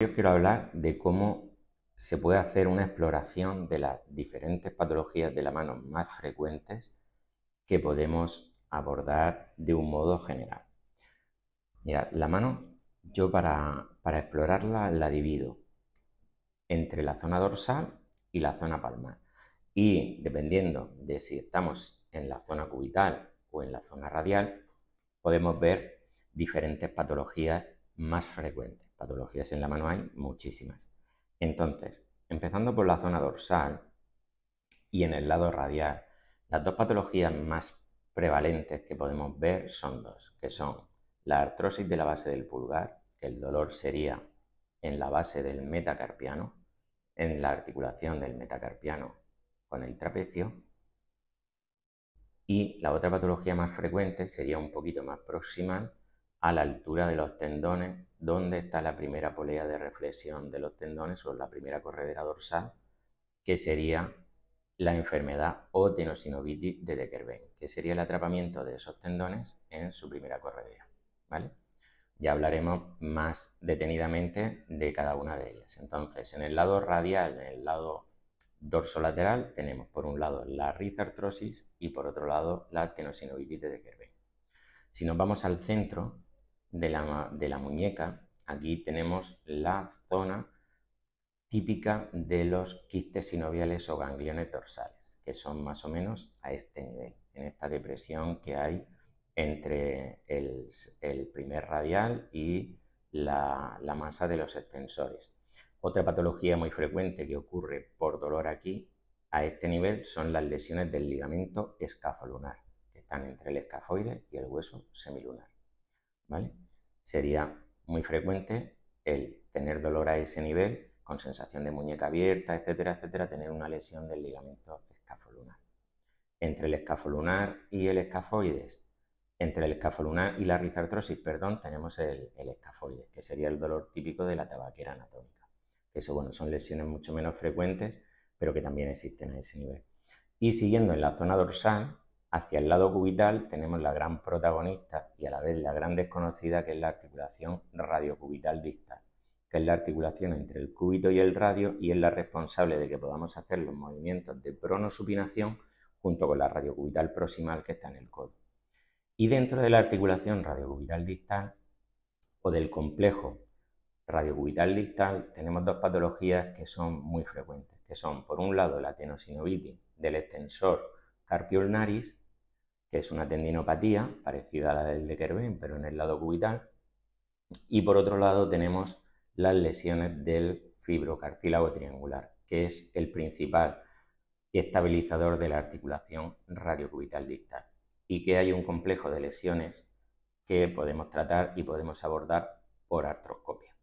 Yo quiero hablar de cómo se puede hacer una exploración de las diferentes patologías de la mano más frecuentes que podemos abordar de un modo general. Mira, la mano yo para, para explorarla la divido entre la zona dorsal y la zona palmar. Y dependiendo de si estamos en la zona cubital o en la zona radial, podemos ver diferentes patologías más frecuente. Patologías en la mano hay muchísimas. Entonces, empezando por la zona dorsal y en el lado radial, las dos patologías más prevalentes que podemos ver son dos, que son la artrosis de la base del pulgar, que el dolor sería en la base del metacarpiano, en la articulación del metacarpiano con el trapecio, y la otra patología más frecuente sería un poquito más proximal, a la altura de los tendones, donde está la primera polea de reflexión de los tendones o la primera corredera dorsal, que sería la enfermedad o tenosinovitis de Quervain, que sería el atrapamiento de esos tendones en su primera corredera. ¿vale? Ya hablaremos más detenidamente de cada una de ellas. Entonces, en el lado radial, en el lado dorsolateral, tenemos por un lado la rizartrosis y por otro lado la tenosinovitis de Quervain. Si nos vamos al centro, de la, muñeca, aquí tenemos la zona típica de los quistes sinoviales o gangliones dorsales, que son más o menos a este nivel, en esta depresión que hay entre el, primer radial y la, la, masa de los extensores. Otra patología muy frecuente que ocurre por dolor aquí, a este nivel, son las lesiones del ligamento escafolunar, que están entre el escafoide y el hueso semilunar. Sería muy frecuente el tener dolor a ese nivel con sensación de muñeca abierta, etcétera, etcétera, tener una lesión del ligamento escafolunar. Entre el escafolunar y el escafoides, entre el escafolunar y la rizartrosis, perdón, tenemos el, el escafoides, que sería el dolor típico de la tabaquera anatómica. Eso, bueno, son lesiones mucho menos frecuentes, pero que también existen a ese nivel. Y siguiendo en la zona dorsal, Hacia el lado cubital tenemos la gran protagonista y a la vez la gran desconocida que es la articulación radiocubital distal, que es la articulación entre el cúbito y el radio y es la responsable de que podamos hacer los movimientos de pronosupinación junto con la radiocubital proximal que está en el codo. Y dentro de la articulación radiocubital distal o del complejo radiocubital distal tenemos dos patologías que son muy frecuentes, que son por un lado la tenosinovitis del extensor naris que es una tendinopatía parecida a la del de Kerben, pero en el lado cubital. Y por otro lado tenemos las lesiones del fibrocartílago triangular, que es el principal estabilizador de la articulación radiocubital distal y que hay un complejo de lesiones que podemos tratar y podemos abordar por artroscopia.